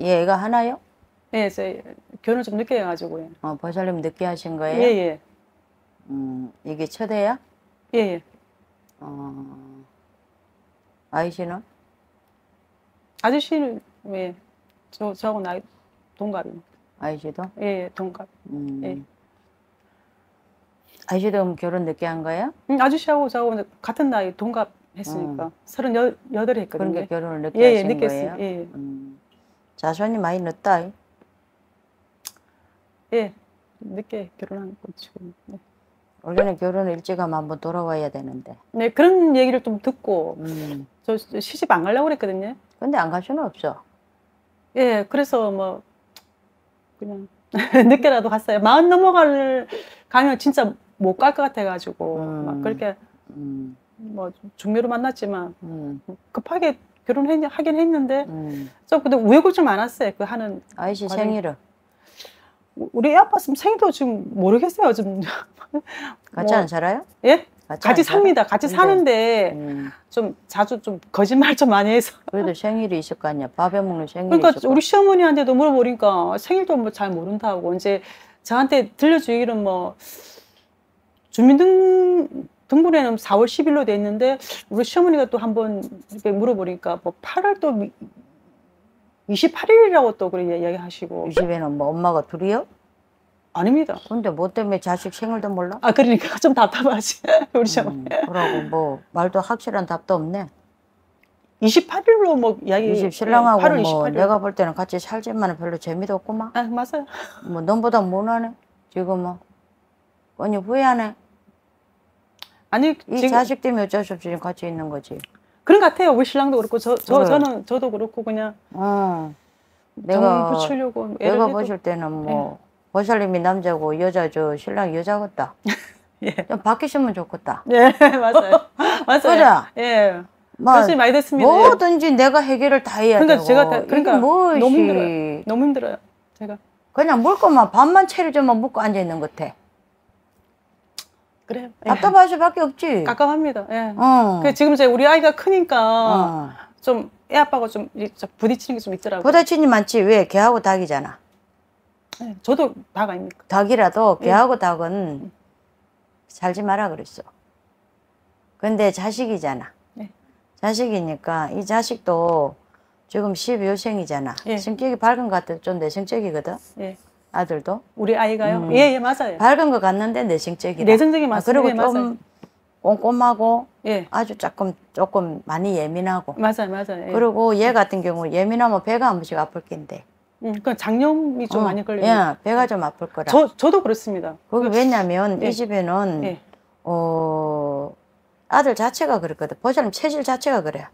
예, 애가 하나요? 네, 저 결혼 좀 늦게 해가지고요. 예. 어, 보살님 늦게 하신 거예요? 예, 예. 음, 이게 첫애야? 예, 예. 어, 아이씨는? 아저씨는, 예. 저, 저하고 나이 동갑이요. 아이씨도? 예, 예 동갑. 음. 예. 아저씨도 그럼 결혼 늦게 한 거예요? 응, 음, 아저씨하고 저하고 같은 나이 동갑 했으니까. 음. 서른여덟 했거든요. 그러니까 결혼을 늦게 예, 예 하신 예, 거예요? 예, 예. 음. 자손이 많이 늦다. 예, 늦게 결혼한 거 지금. 네. 원래는 결혼을 일찍 하면 한번 돌아와야 되는데. 네, 그런 얘기를 좀 듣고 음. 저 시집 안 가려고 그랬거든요. 근데 안 갈 수는 없어. 예, 그래서 뭐 그냥 늦게라도 갔어요. 마흔 넘어갈 가면 진짜 못 갈 것 같아가지고 음. 막 그렇게 음. 뭐 중매로 만났지만 음. 급하게 결혼하긴 했는데 음. 좀 근데 우여곡절 많았어요. 그 하는 아이씨 생일은 우리 애 아팠으면 생일도 지금 모르겠어요. 좀 같이 뭐, 안 살아요? 예? 같이, 같이 삽니다. 같이 근데, 사는데 음. 좀 자주 좀 거짓말 좀 많이 해서. 그래도 생일이 있을 거 아니야. 밥에 먹는 생일이 그러니까 있을 우리 시어머니한테도 물어보니까 생일도 뭐 잘 모른다고 이제 저한테 들려주기로는 뭐 주민등 등본에는 4월 10일로 돼 있는데 우리 시어머니가 또 한번 이렇게 물어보니까 뭐 8월 또 28일이라고 또 그런 이야기 하시고 이 집에는 뭐 엄마가 둘이요? 아닙니다. 근데 뭐 때문에 자식 생일도 몰라? 아 그러니까 좀 답답하지 우리 시어머니. 음, 그러고 뭐 말도 확실한 답도 없네. 28일로 뭐 이야기. 20 예, 신랑하고 8월 28일. 뭐 내가 볼 때는 같이 살지만 별로 재미도 없구만. 아 맞아요. 뭐 넌보다 못하네 지금은. 뭐. 언니 후회하네. 아니 이 지금... 자식 때문에 어쩔 수 없이 지금 같이 있는 거지. 그런 것 같아요. 우리 신랑도 그렇고 저, 저그 저는 저도 그렇고 그냥 어. 내가 붙이려고 내가 보실 때는 뭐 예. 보살님이 남자고 여자 저 신랑 여자 같다. 예. 좀 바뀌시면 좋겠다. 예 맞아요. 맞아요. 그죠? 예. 말씀 많이 됐습니다. 뭐든지 내가 해결을 다 해야 그러니까 되고. 제가 다, 그러니까 뭐지? 너무 힘들어요. 너무 힘들어요. 제가 그냥 물 것만 밥만 채를 좀만 먹고 앉아 있는 것 같아. 그래요. 예. 답답할 수밖에 없지. 깝깝합니다. 예. 어. 그 지금 이제 우리 아이가 크니까 어. 좀애 아빠가 좀 부딪히는 게 좀있더라고 부딪히는 많지. 왜? 개하고 닭이잖아. 예. 저도 닭 아닙니까? 닭이라도 예. 개하고 닭은 음. 살지 마라 그랬어. 근데 자식이잖아. 예. 자식이니까 이 자식도 지금 12요생이잖아. 예. 성격이 밝은 것 같아도 좀 내성적이거든. 아들도? 우리 아이가요? 음. 예, 예, 맞아요. 밝은 것 같는데 내성적이 내성적인 맞습니다. 아, 그리고 예, 좀 꼼꼼하고 예. 아주 조금 조금 많이 예민하고 맞아요, 맞아요. 예. 그리고 얘 같은 경우 예민하면 배가 한 번씩 아플 낀데. 음, 그러니까 장염이 좀 어, 많이 걸리고. 예, 배가 좀 아플 거라. 저 저도 그렇습니다. 그게 그 왜냐면 예. 이 집에는 예. 어 아들 자체가 그렇거든. 보자님 체질 자체가 그래요.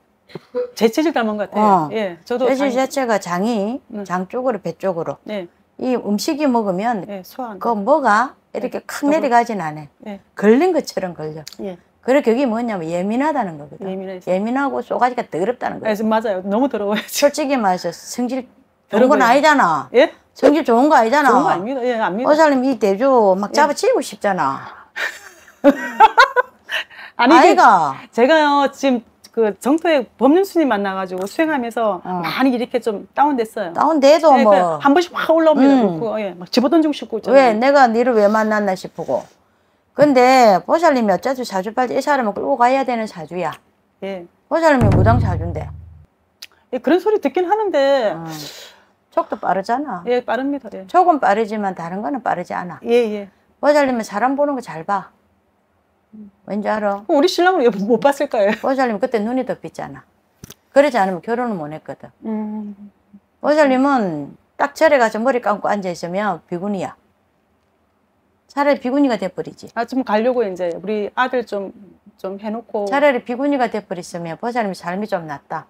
제 체질 닮은 것 같아요. 어, 예, 저도 체질 장... 자체가 장이 음. 장 쪽으로 배 쪽으로. 예. 이 음식이 먹으면 예, 그 뭐가 이렇게 예, 칵 내려가진 않아. 예. 걸린 것처럼 걸려. 예. 그리고 여기 뭐냐면 예민하다는 거거든. 예민해서. 예민하고 쏘가지가 더럽다는 거예요. 아, 맞아요. 너무 더러워요. 솔직히 말해서 성질 좋은 건 아니잖아. 예? 성질 좋은 거 아니잖아. 좋은 거 아닙니다. 예, 압니다. 어사님 이 대조 막 예. 잡아치고 싶잖아. 아니, 아이가. 제가요, 지금 그 정토에 법륜스님 만나가지고 수행하면서 어. 많이 이렇게 좀 다운됐어요. 다운돼도 네, 그 뭐. 한 번씩 확 올라오면 음. 그, 예, 막 집어던지고 싶고 있잖아요. 왜 내가 너를 왜 만났나 싶고. 근데 보살님이 어차피 자주팔지 이 사람을 끌고 가야 되는 자주야. 예. 보살님이 무당 자주인데. 예, 그런 소리 듣긴 하는데. 어. 촉도 빠르잖아. 예, 빠릅니다. 예. 촉은 빠르지만 다른 거는 빠르지 않아. 예, 예. 보살님은 사람 보는 거 잘 봐. 왠지 알아? 우리 신랑은 못 봤을 거예요. 오잘님 그때 눈이 덮였잖아. 그러지 않으면 결혼을 못 했거든. 음. 오잘님은 딱 절에 가서 머리 감고 앉아 있으면 비구니야. 차라리 비구니가 돼버리지. 아, 지금 가려고 이제 우리 아들 좀, 좀 해놓고. 차라리 비구니가 돼버리으면 보살님 삶이 좀 낫다.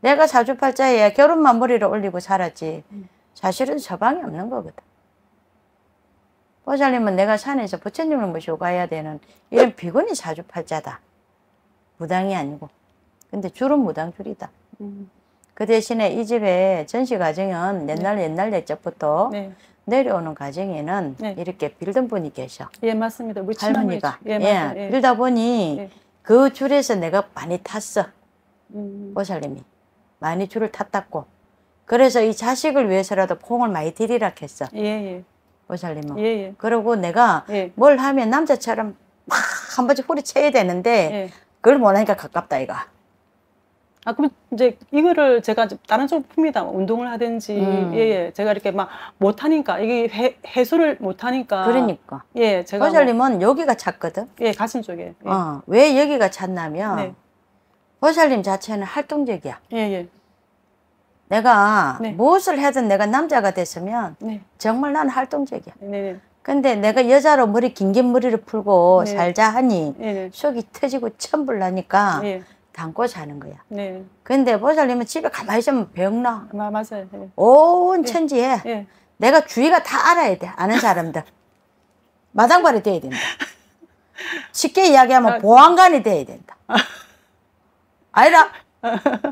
내가 사주팔자에 결혼만 머리를 올리고 살았지. 음. 사실은 서방이 없는 거거든. 보살님은 내가 산에서 부처님을 모시고 가야 되는 이런 비건이 사주팔자다. 무당이 아니고. 근데 줄은 무당줄이다. 음. 그 대신에 이집에 전시 가정은 네. 옛날 네. 옛날 옛적부터 네. 내려오는 가정에는 네. 이렇게 빌던 분이 계셔. 예 맞습니다. 할머니가 예, 예, 맞습니다. 예, 빌다 보니 예. 그 줄에서 내가 많이 탔어. 음. 보살님이 많이 줄을 탔다고. 그래서 이 자식을 위해서라도 콩을 많이 들이라 했어. 예, 예. 옷살림은. 예, 예. 그러고 내가 예. 뭘 하면 남자처럼 막 한 번씩 후리쳐야 되는데 예. 그걸 못하니까 가깝다 이가. 아 그럼 이제 이거를 제가 다른 쪽품이다 뭐 운동을 하든지 음. 예예 예. 제가 이렇게 막 못하니까 이게 해, 해소를 못하니까 그러니까 예 제가 호살님은 뭐, 여기가 찼거든 예 가슴 쪽에 예. 어왜 여기가 찼냐면 네. 호살님 자체는 활동적이야 예예 예. 내가 네. 무엇을 해든 내가 남자가 됐으면 네. 정말 난 활동적이야. 네. 네. 근데 내가 여자로 머리 긴긴 머리를 풀고 네. 살자 하니 네, 속이 터지고 천불 나니까 담고 사는 거야. 근데 보살님은 집에 가만히 있으면 병나. 아, 맞아요. 온 천지에 내가 주위가 다 알아야 돼. 아는 사람들. 마당발이 돼야 된다. 쉽게 이야기하면 아, 그 보안관이 돼야 된다. 아니라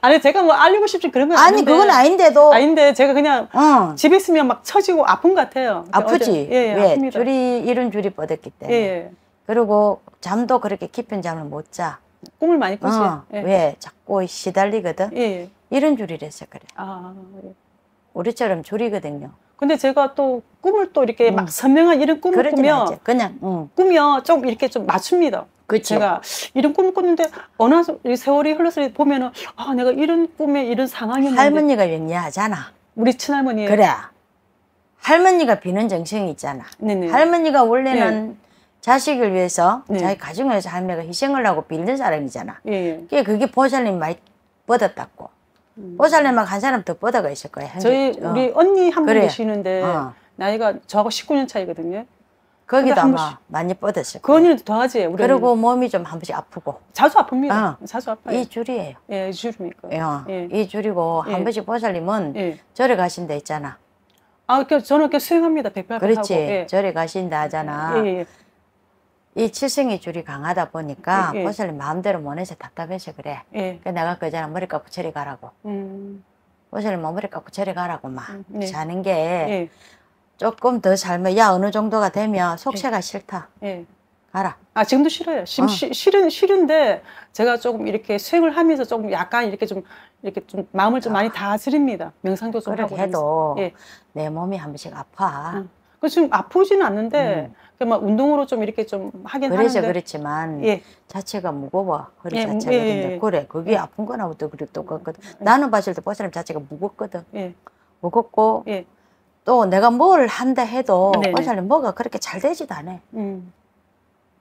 아니 제가 뭐 알리고 싶지 그런 건 아니 아닌데, 그건 아닌데도 아닌데 제가 그냥 어. 집에 있으면 막 처지고 아픈 것 같아요. 그러니까 아프지. 어제, 예, 예, 왜? 줄이 이런 줄이 뻗었기 때문에. 예, 예. 그리고 잠도 그렇게 깊은 잠을 못 자. 꿈을 많이 꾸지. 어, 예. 왜 자꾸 시달리거든. 예. 예. 이런 줄이래서 그래. 아, 예. 우리처럼 줄이거든요. 근데 제가 또 꿈을 또 이렇게 음. 막 선명한 이런 꿈을 꾸면 그냥 음. 꾸면 좀 이렇게 좀 맞춥니다. 그쵸. 제가 이런 꿈을 꿨는데 어느 세월이 흘러서 보면은 아 내가 이런 꿈에 이런 상황이 할머니가 연기하잖아 우리 친할머니 그래 할머니가 비는 정성이 있잖아 네네. 할머니가 원래는 네. 자식을 위해서 네. 자기 가정을 위해서 할머니가 희생을 하고 빌는 사람이잖아 예, 예. 그게 그게 보살님 많이 뻗었다고 음. 보살님 막한 사람 더 뻗어가 있을 거야 저희 어. 우리 언니 한분 그래. 계시는데 어. 나이가 저하고 19년 차이거든요 거기도 아마 많이 뻗으실 거예요. 그언니는 더 하지. 그리고 몸이 좀 한 번씩 아프고. 자주 아픕니다. 어. 자주 아파요. 이 줄이에요. 예, 이 줄입니까? 예. 예. 이 줄이고 한 예. 번씩 보살님은 예. 절에 가신 데 있잖아. 아, 그러니까 저는 그냥 수행합니다. 백팔 그렇지. 예. 절에 가신다 하잖아. 예, 예. 이 칠성의 줄이 강하다 보니까 예. 예. 보살님 마음대로 못해서 답답해서 그래. 예. 그래서 내가 그전에 머리 깎고 절리 가라고. 음. 보살님 머리 깎고 절리 가라고 막 음. 자는 예. 게 조금 더 삶에 야 어느 정도가 되면 네. 속세가 싫다. 예. 가라. 아 지금도 싫어요. 심, 어. 시, 싫은 싫은데 제가 조금 이렇게 수행을 하면서 조금 약간 이렇게 좀 이렇게 좀 마음을 좀 아. 많이 다스립니다. 명상도 좀 하고 해도 예. 내 몸이 한 번씩 아파. 음. 그 지금 아프지는 않는데 음. 그막 운동으로 좀 이렇게 좀 하긴 그러죠, 하는데 그렇지만 예. 자체가 무거워 허리 예, 자체가 예, 근데 예, 예. 그래 그게 예. 아픈 거나 보다 그리고 똑같거든 음. 나는 봤을 때 보사람 자체가 무겁거든 무겁고 또 내가 뭘 한다 해도 네네. 보살님 뭐가 그렇게 잘 되지도 않아. 음.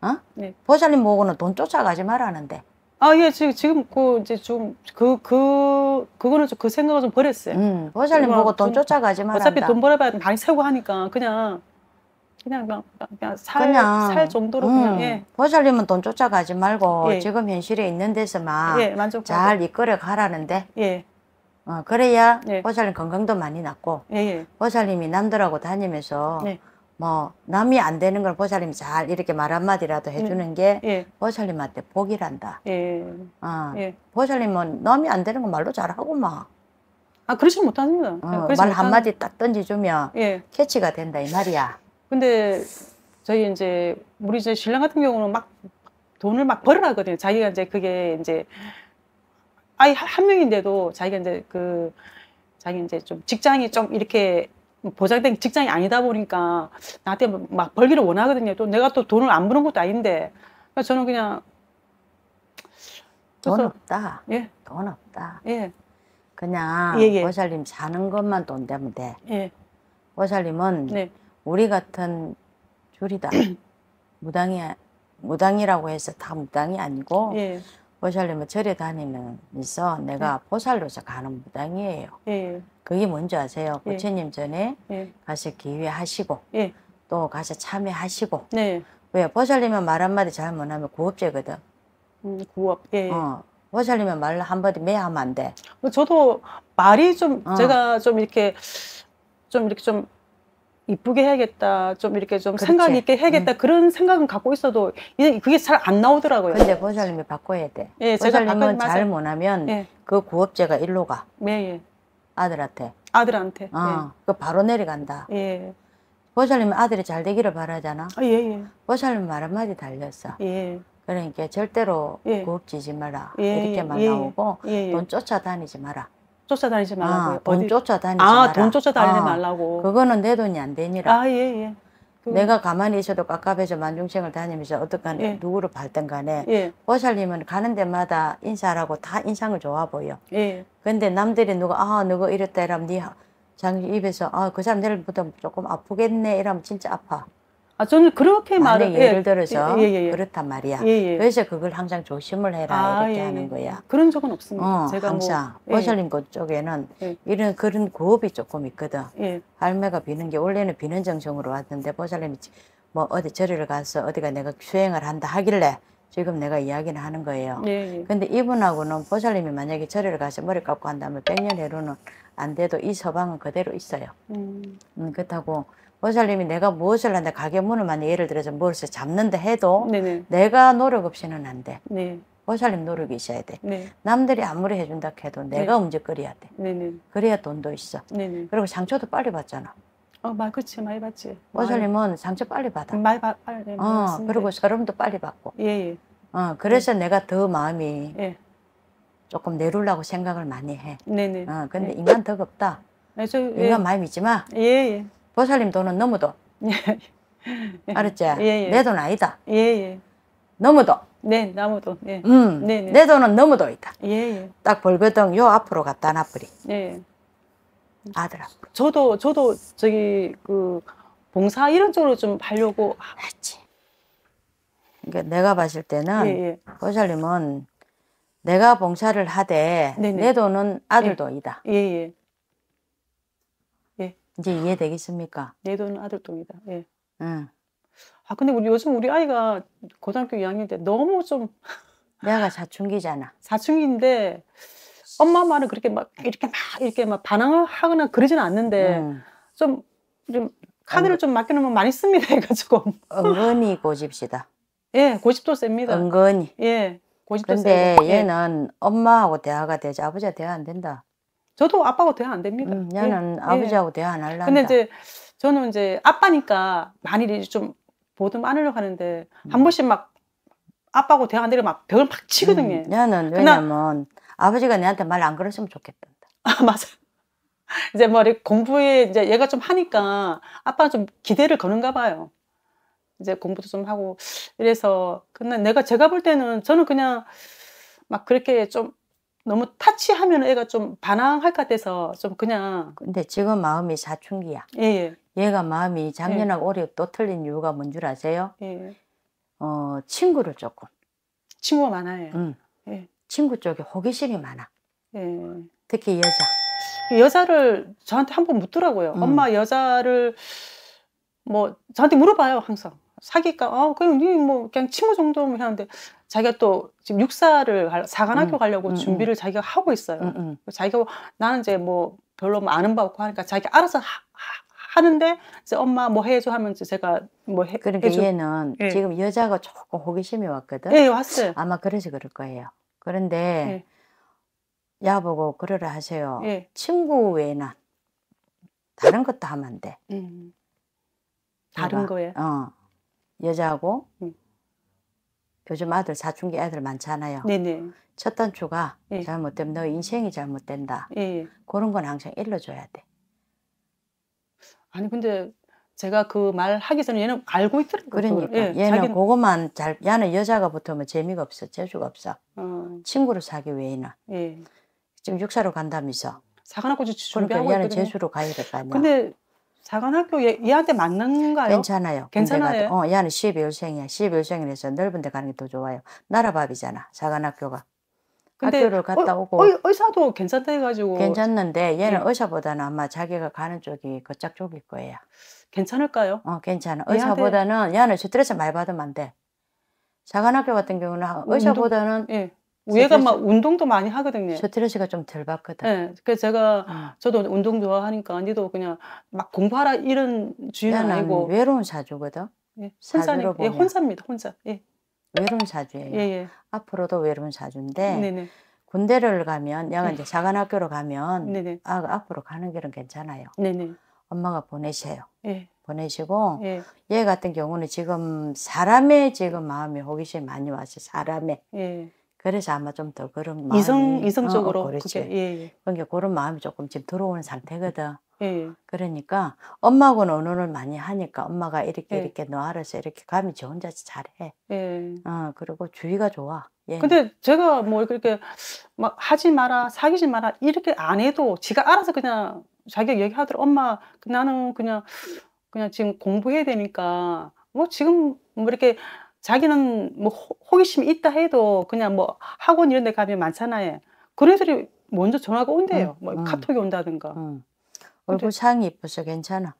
어? 네. 보살님 보고는 돈 쫓아가지 말라는데. 아, 예, 지금, 지금, 그, 이제 좀, 그, 그, 그거는 좀 그 생각을 좀 버렸어요. 음, 보살님 보고 돈 쫓아가지 말라. 어차피 돈 벌어봐야 많이 세고 하니까, 그냥, 그냥, 그냥, 그냥 살, 그냥, 살 정도로 음, 그냥, 예. 보살님은 돈 쫓아가지 말고, 예. 지금 현실에 있는 데서만 예, 잘 이끌어 가라는데. 예. 어, 그래야 네. 보살님 건강도 많이 낫고 네. 보살님이 남들하고 다니면서 네. 뭐 남이 안 되는 걸 보살님 이잘 이렇게 말 한마디라도 해주는 게 예. 보살님한테 복이란다. 예. 어, 예. 보살님은 남이 안 되는 거 말로 잘하고 막. 아 그러지 못합니다. 어, 말 한마디 딱 던지주면 예. 캐치가 된다 이 말이야. 근데 저희 이제 우리 이제 신랑 같은 경우는 막 돈을 막 벌어놨거든요. 자기가 이제 그게 이제 아이 한 명인데도 자기가 이제 그 자기 이제 좀 직장이 좀 이렇게 보장된 직장이 아니다 보니까 나한테 막 벌기를 원하거든요. 또 내가 또 돈을 안 버는 것도 아닌데 그래서 저는 그냥 돈 없다. 예. 돈 없다. 예. 그냥 예, 예. 보살님 사는 것만 돈 되면 돼. 예. 보살님은 네. 우리 같은 줄이다. 무당이 무당이라고 해서 다 무당이 아니고 예. 보살님은 절에 다니면서 내가 네. 보살로서 가는 무당이에요. 예. 그게 뭔지 아세요? 예. 부처님 전에 예. 가서 기회하시고 예. 또 가서 참여하시고 네. 왜 보살님은 말 한마디 잘 못하면 구업죄거든. 음, 구업. 예. 어. 보살님은 말 한마디 매하면 안 돼. 저도 말이 좀 어. 제가 좀 이렇게 좀 이렇게 좀 이쁘게 해야겠다, 좀 이렇게 좀 생각 있게 해야겠다 응. 그런 생각은 갖고 있어도 그게 잘 안 나오더라고요. 근데 보살님이 바꿔야 돼. 예, 보살님은 잘 못하면 예. 그 구업제가 일로 가. 예, 예. 아들한테. 아들한테. 어, 예. 그 바로 내려간다. 예. 보살님 아들이 잘 되기를 바라잖아. 아, 예, 예. 보살님 말 한마디 달렸어. 예. 그러니까 절대로 예. 구업지지 마라. 예, 이렇게만 예. 나오고 예, 돈 쫓아다니지 마라. 쫓아다니지 말라고요. 아, 돈 어디... 쫓아다니지 아, 마라. 돈 쫓아다니지 어, 말라고. 그거는 내 돈이 안 되니라. 아, 예, 예. 그 내가 가만히 있어도 깝깝해서 만중생을 다니면서 어떡하네 예. 누구를 봤든 간에 예. 보살님은 가는 데마다 인사하고 라다 인상을 좋아 보여. 예. 근데 남들이 누가 아누가 이랬다 이러면 네장기 입에서 아 그 사람 들보부 조금 아프겠네 이러면 진짜 아파. 아, 저는 그렇게 말을 예. 예를 들어서 예, 예, 예. 그렇단 말이야. 예, 예. 그래서 그걸 항상 조심을 해라 아, 이렇게 하는 거야. 그런 적은 없습니다. 어, 제가 뭐, 항상 버슬린곳 뭐, 쪽에는 이런 그런 구업이 조금 있거든. 할매가 비는 게 원래는 비는 정성으로 왔는데 보살님이 뭐 어디 절을 가서 어디가 내가 수행을 한다 하길래 지금 내가 이야기는 하는 거예요. 예, 예. 근데 이분하고는 보살님이 만약에 절을 가서 머리 깎고 한다면 백년 해로는 안 돼도 이 서방은 그대로 있어요. 음. 음, 그렇다고 보살님이 내가 무엇을 하는데 가게 문을 만약 예를 들어서 무엇을 잡는데 해도 네네. 내가 노력 없이는 안 돼. 네. 보살님 노력이 있어야 돼. 네. 남들이 아무리 해준다 해도 내가 네. 움직거려야 돼. 네네. 그래야 돈도 있어. 네네. 그리고 상처도 빨리 받잖아. 어, 말 그치 많이 받지. 보살님은 상처 빨리 받아. 음, 많이 받, 빨리. 네, 어, 그리고 서름도 빨리 받고. 예. 예. 어, 그래서 예. 내가 더 마음이 예. 조금 내려려고 생각을 많이 해. 네네. 어, 근데 예. 인간 덕 없다. 아, 저, 예. 인간 많이 믿지 마. 예 예. 보살님 돈은 너무도 예. 알았지? 예, 예. 내돈 아니다. 예, 예. 넘어도. 네, 넘어도. 예. 네. 음, 네, 네. 내 돈은 넘어도 있다. 예, 예. 딱 벌거덩 요 앞으로 갖다 놔버리. 예. 아들 앞으로. 저도, 저도 저기 그 봉사 이런 쪽으로 좀 하려고. 그렇지. 그러니까 내가 봤을 때는 예, 예. 보살님은 내가 봉사를 하되 네네. 네. 내 돈은 아들 돈이다. 예. 예, 예. 이제 이해되겠습니까? 내 돈은 아들 돈이다. 예. 응. 아 근데 우리 요즘 우리 아이가 고등학교 2학년 때 너무 좀 내가 사춘기잖아. 사춘기인데 엄마 말은 그렇게 막 이렇게 막 이렇게 막 반항하거나 그러지는 않는데 음. 좀, 좀 카드를 음. 좀 맡겨놓으면 많이 씁니다 얘가 지고 은근히 고집시다. 예, 고집도 셉니다. 은근히. 예, 고집도 근데 세고. 예. 얘는 예. 엄마하고 대화가 되지 아버지와 대화 안 된다. 저도 아빠하고 대화 안 됩니다. 음, 나는 예, 예. 아버지하고 예. 대화 안할란 근데 이제 저는 이제 아빠니까 많이 좀 보듬 안으려고 하는데 음. 한 번씩 막 아빠하고 대화 안 되면 막 벽을 막 치거든요. 음, 나는 왜냐면 아버지가 내한테 말 안 걸었으면 좋겠다. 아 맞아. 이제 뭐 공부에 이제 얘가 좀 하니까 아빠는 좀 기대를 거는가 봐요. 이제 공부도 좀 하고 이래서 근데 내가 제가 볼 때는 저는 그냥 막 그렇게 좀 너무 타치하면 애가 좀 반항할 것 같아서 좀 그냥. 근데 지금 마음이 사춘기야. 예. 예. 얘가 마음이 작년하고 예. 올해 또 틀린 이유가 뭔 줄 아세요? 예. 어, 친구를 조금. 친구가 많아요. 응. 예. 친구 쪽에 호기심이 많아. 예. 특히 여자. 여자를 저한테 한 번 묻더라고요. 음. 엄마 여자를 뭐 저한테 물어봐요 항상. 사귈까? 아, 어, 그냥 뭐 그냥 친구 정도면 하는데 자기가 또 지금 육사를 사관학교 음, 가려고 음, 음, 준비를 자기가 하고 있어요. 음, 음. 자기가 뭐 나는 이제 뭐 별로 뭐 아는 바 없고 하니까 자기가 알아서 하, 하 는데 이제 엄마 뭐 해줘 하면 서 제가 뭐 해. 그러니까 해줘. 얘는 예. 지금 여자가 조금 호기심이 왔거든. 예, 왔어요. 아마 그래서 그럴 거예요. 그런데 예. 야보고 그러라 하세요. 예. 친구 외에는 다른 것도 하면 안 돼. 음. 다른 거예요. 어. 여자하고 음. 요즘 아들 사춘기 애들 많잖아요. 네네. 첫 단추가 예. 잘못되면 너 인생이 잘못된다. 예. 그런 건 항상 일러줘야 돼. 아니 근데 제가 그 말 하기 전에 얘는 알고 있더라고요. 그러니까 예, 얘는 자기는... 그것만 잘 얘는 여자가 붙으면 재미가 없어 재주가 없어. 어. 친구를 사기 외에는. 예. 지금 육사로 간다면서. 사과나 꼬치 준비하고 그러니까 얘는 있거든요. 재수로 가야 될 거 아니야. 근데 자간학교 얘, 얘한테 맞는가요? 괜찮아요. 괜찮아요. 어, 얘는 12월생이야. 12월생이라서 넓은 데 가는 게 더 좋아요. 나라밥이잖아. 자간학교가. 근데 학교를 갔다 어, 오고 의, 사도 괜찮다 해가지고 괜찮는데 얘는 네. 의사보다는 아마 자기가 가는 쪽이 그짝 쪽일 거예요. 괜찮을까요? 어 괜찮아. 의사보다는 얘한테... 얘는 스트레스 많이 받으면 안 돼. 자간학교 같은 경우는 의사보다는 예. 우애가막 운동도 많이 하거든요. 조태료 씨가 좀덜 봤거든. 네. 그래서 제가 어. 저도 운동 좋아하니까 니도 그냥 막 공부하라 이런 주의는 아니고 외로운 사주거든. 예. 혼자 예, 혼자입니다. 혼자. 예. 외로운 사주예요. 예, 예. 앞으로도 외로운 사주인데 네네. 군대를 가면 내가 네. 이제 사관학교로 가면 네네. 아 앞으로 가는 길은 괜찮아요. 네네. 엄마가 보내세요. 예. 보내시고 예. 얘 같은 경우는 지금 사람의 지금 마음에 호기심이 많이 왔어 사람의. 예. 그래서 아마 좀 더 그런 마음이 이성 어, 이성적으로 어, 그렇지. 그게, 예, 예. 그러니까 그런 마음이 조금 지금 들어오는 상태거든. 예. 예. 그러니까 엄마하고는 언어를 많이 하니까 엄마가 이렇게 예. 이렇게 너 알아서 이렇게 감이 지 혼자 잘해. 예. 어 그리고 주의가 좋아. 예. 근데 제가 뭐 이렇게 막 하지 마라 사귀지 마라 이렇게 안 해도 지가 알아서 그냥 자기가 얘기하더라 엄마 나는 그냥 그냥 지금 공부해야 되니까 뭐 지금 뭐 이렇게 자기는 뭐 호, 기심이 있다 해도 그냥 뭐 학원 이런 데 가면 많잖아요. 그런 애들이 먼저 전화가 온대요. 응, 뭐 응. 카톡이 온다든가. 응. 얼굴 상이 이뻐서 괜찮아.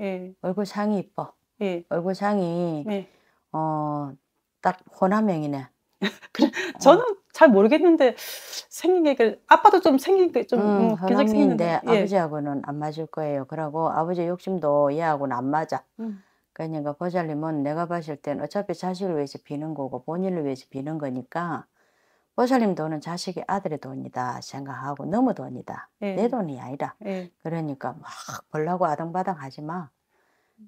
예. 얼굴 상이 이뻐. 예. 얼굴 상이 예. 어딱 호남형이네. 저는 어. 잘 모르겠는데 생긴 게 그 아빠도 좀 생긴 게 좀 괜찮게 생겼데 아버지하고는 안 맞을 거예요. 그러고 아버지 욕심도 얘하고는 안 맞아. 음. 그러니까 보살님은 내가 봤을 땐 어차피 자식을 위해서 비는 거고 본인을 위해서 비는 거니까 보살님 돈은 자식의 아들의 돈이다 생각하고 너무 돈이다. 네. 내 돈이 아니라. 네. 예. 그러니까 막 벌라고 아등바등 하지 마.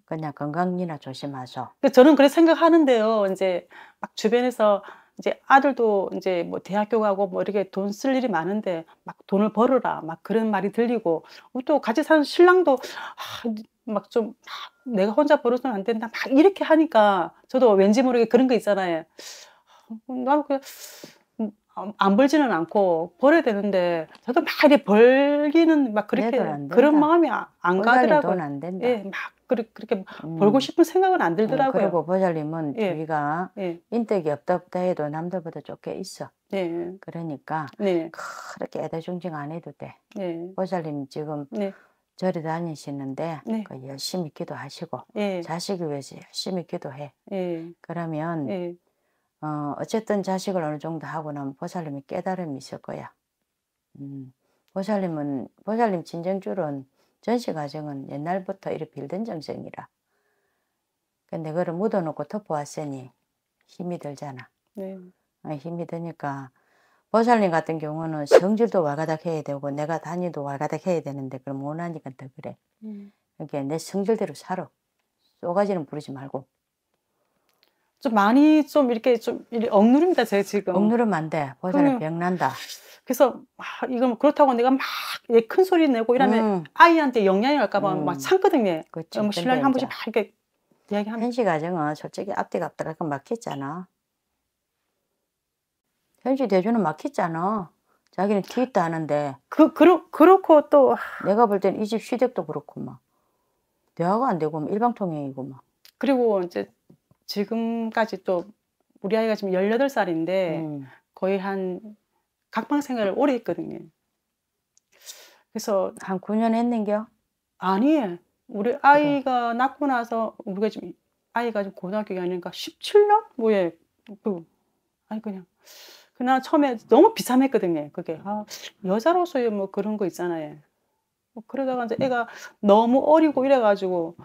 그냥 건강이나 조심하소. 저는 그렇게 생각하는데요. 이제 막 주변에서 이제 아들도 이제 뭐 대학교 가고 뭐 이렇게 돈 쓸 일이 많은데 막 돈을 벌어라 막 그런 말이 들리고 또 같이 사는 신랑도 아, 막좀 아, 내가 혼자 벌어서는 안 된다 막 이렇게 하니까 저도 왠지 모르게 그런 거 있잖아요. 음, 나 그냥 음, 안 벌지는 않고 벌어야 되는데 저도 막 이렇게 벌기는 막 그렇게 그런 마음이 아, 안 가더라고요. 돈안 된다. 예, 막 그렇게, 그렇게 음. 벌고 싶은 생각은 안 음, 들더라고요. 그리고 보살님은 예. 우리가 예. 인덕이 없다 없다 해도 남들보다 좋게 있어. 예. 그러니까 네. 그렇게 애다중징 안 해도 돼. 예. 보살님 지금 네. 절에 다니시는데 네. 그 열심히 기도하시고 예. 자식이 위해서 열심히 기도해. 예. 그러면 예. 어, 어쨌든 자식을 어느 정도 하고 나면 보살님이 깨달음이 있을 거야. 음, 보살님은 보살님 진정줄은 전시 과정은 옛날부터 이렇게 빌던 정성이라. 근데 그걸 묻어놓고 덮어왔으니 힘이 들잖아. 네. 어, 힘이 드니까 보살님 같은 경우는 성질도 와가닥해야 되고 내가 단위도 와가닥해야 되는데 그럼원하니까더 그래. 음. 그러니까 내 성질대로 살아. 쪼가지는 부르지 말고. 좀 많이 좀 이렇게 좀 억누릅니다, 제 지금. 억누르면 안 돼. 보살님 병난다. 그래서 아, 이건 그렇다고 내가 막 큰 소리 내고 이러면 음. 아이한테 영향이 갈까봐 음. 막 참거든요. 그렇죠. 신랑이 한 번씩 막 이렇게 이야기하면. 현실 가정은 솔직히 앞뒤가 앞뒤가 막혔잖아. 현실 대주는 막혔잖아. 자기는 뒤 있다 하는데. 그, 그렇, 그렇고 또. 내가 볼 땐 이 집 시댁도 그렇고 막. 대화가 안 되고 막 일방통행이고 막. 그리고 이제 지금까지 또 우리 아이가 지금 18살인데 음. 거의 한 각방 생활을 오래 했거든요. 그래서. 한 9년 했는겨? 아니, 에요 우리 아이가 그래. 낳고 나서 우리가 지금 아이가 지금 고등학교 아니니까 17년? 뭐에 그 아니 그냥 그냥 처음에 너무 비참했거든요. 그게 아, 여자로서의 뭐 그런 거 있잖아요. 뭐 그러다가 이제 애가 너무 어리고 이래가지고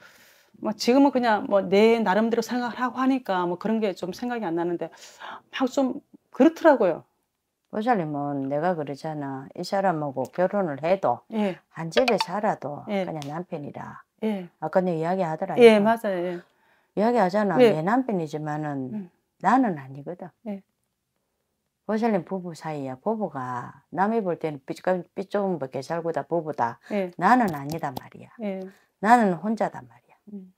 뭐 지금은 그냥 뭐 내 나름대로 생각을 하고 하니까 뭐 그런 게 좀 생각이 안 나는데 막 좀 그렇더라고요. 보살님은 내가 그러잖아. 이 사람하고 결혼을 해도 예. 한 집에 살아도 예. 그냥 남편이라. 예. 아까 내 이야기 하더라. 예, 맞아요. 예. 이야기 하잖아. 예. 내 남편이지만은 음. 나는 아니거든. 예. 보살님 부부 사이야. 부부가 남이 볼 때는 삐쪽삐쪽밖에 잘고다 부부다. 예. 나는 아니다 말이야. 예. 나는 혼자단 말이야. 음.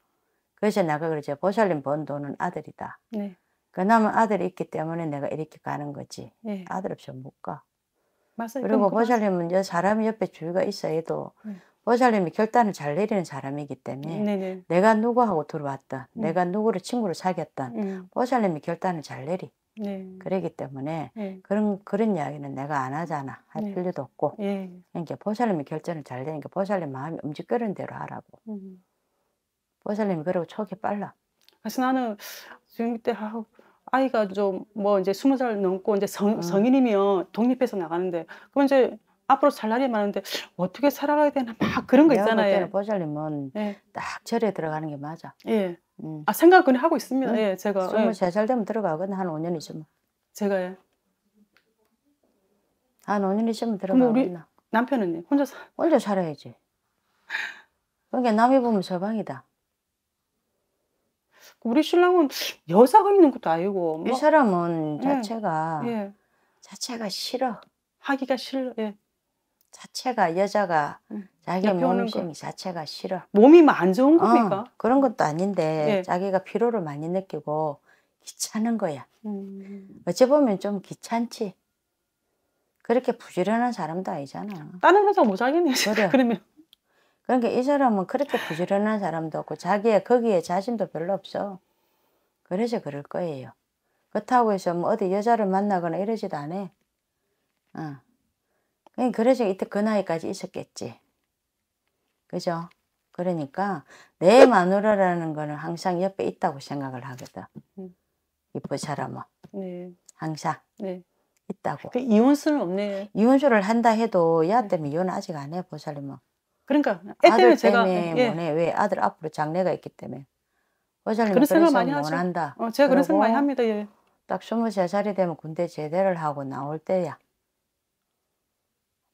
그래서 내가 그러죠. 보살님 번 돈은 아들이다. 네. 그 남은 아들이 있기 때문에 내가 이렇게 가는 거지. 네. 아들 없이못 가. 맞아요. 그리고 그 보살님은 여, 사람이 옆에 주위가 있어 해도 네. 보살님이 결단을 잘 내리는 사람이기 때문에 네네. 네. 내가 누구하고 들어왔다 음. 내가 누구를 친구로 사귀었던 음. 보살님이 결단을 잘 내리. 네. 그러기 때문에 네. 그런 그런 이야기는 내가 안 하잖아 할 네. 필요도 없고 예. 그러니까 보살님이 결정을 잘 되니까 보살님 마음이 움직이는 대로 하라고 음. 보살님이 그러고 촉이 빨라 그래서 나는 지금 교때 아, 아이가 좀 뭐 이제 스무 살 넘고 이제 성, 음. 성인이면 독립해서 나가는데 그럼 이제 앞으로 살 날이 많은데 어떻게 살아가야 되나 막 그런 거 있잖아요. 보살님은 예. 딱 절에 들어가는 게 맞아. 예. 음. 아 생각 그 하고 있습니다. 응? 음. 예, 제가. 23살 예. 되면 들어가거든. 한 5년 있으면. 제가 예. 한 5년 있으면 들어가거나. 남편은 혼자 사. 혼자 살아야지. 그러니까 남이 보면 서방이다. 우리 신랑은 여자가 있는 것도 아니고. 뭐. 이 사람은 예. 자체가 예. 자체가 싫어. 하기가 싫어. 예. 자체가 여자가 음. 자기 몸이 자체가 싫어. 몸이 뭐 안 좋은 어, 겁니까? 어, 그런 것도 아닌데 네. 자기가 피로를 많이 느끼고 귀찮은 거야. 음. 어찌 보면 좀 귀찮지. 그렇게 부지런한 사람도 아니잖아. 다른 회사 모자겠네. 그래. 그러면. 그러니까 이 사람은 그렇게 부지런한 사람도 없고 자기의 거기에 자신도 별로 없어. 그래서 그럴 거예요. 그렇다고 해서 뭐 어디 여자를 만나거나 이러지도 않아. 어. 예, 그래서 이때 그 나이까지 있었겠지. 그죠? 그러니까 내 그 마누라라는 거는 항상 옆에 있다고 생각을 하거든. 음. 이쁜 사람은. 네. 항상. 네. 있다고. 그 이혼수는 없네. 이혼수를 한다 해도 야 네. 때문에 이혼 아직 안 해, 보살님은. 그러니까 애 때문에 제가 때문 예. 왜 아들 앞으로 장래가 있기 때문에. 보살님은 그런 생각 많이 하 한다. 어, 제가 그런 생각 많이 합니다. 예. 딱스물 살이 되면 군대 제대를 하고 나올 때야.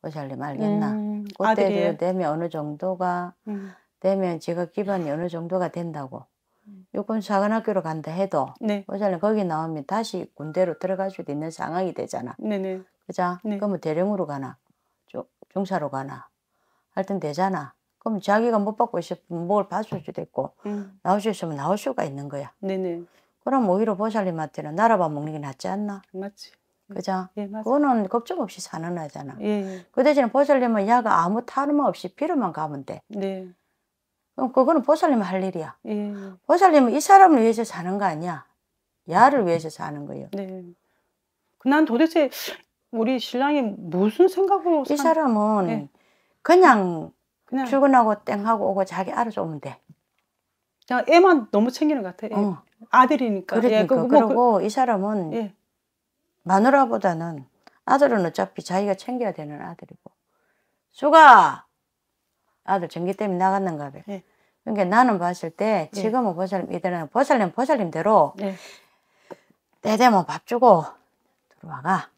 오잘림 알겠나. 음, 그때를 되면 어느 정도가 음. 되면 직업 기반이 어느 정도가 된다고. 음. 요건 사관 학교로 간다 해도 네. 오잘림 거기 나오면 다시 군대로 들어갈 수도 있는 상황이 되잖아. 네네. 그자? 네. 그러면 대령으로 가나 중, 사로 가나 하여튼 되잖아. 그럼 자기가 못 받고 싶으면 뭘 받을 수도 있고 음. 나올 수 있으면 나올 수가 있는 거야. 네네. 네. 그럼 오히려 보살님한테는 날아밥 먹는 게 낫지 않나? 맞지. 음. 그죠? 예, 그거는 걱정 없이 사는 애잖아. 예. 그 대신에 보살님은 야가 아무 타르 없이 비로만 가면 돼. 네. 그럼 그거는 보살님 할 일이야. 예. 보살님은 이 사람을 위해서 사는 거 아니야. 야를 위해서 사는 거예요. 네. 난 도대체 우리 신랑이 무슨 생각으로 이 사... 람은 네. 예. 그냥, 그냥, 출근하고 땡하고 오고 자기 알아서 오면 돼. 그냥 애만 너무 챙기는 것 같아. 애. 어. 아들이니까. 예, 그러니까. 예, 그, 뭐, 그리고 그... 이 사람은 예. 마누라보다는 아들은 어차피 자기가 챙겨야 되는 아들이고 수가 아들 전기 때문에 나갔는가 봐. 네. 그러니까 나는 봤을 때 예. 지금은 네. 보살님 이들은 보살님 보살님대로 네. 때되면 밥 주고 들어와가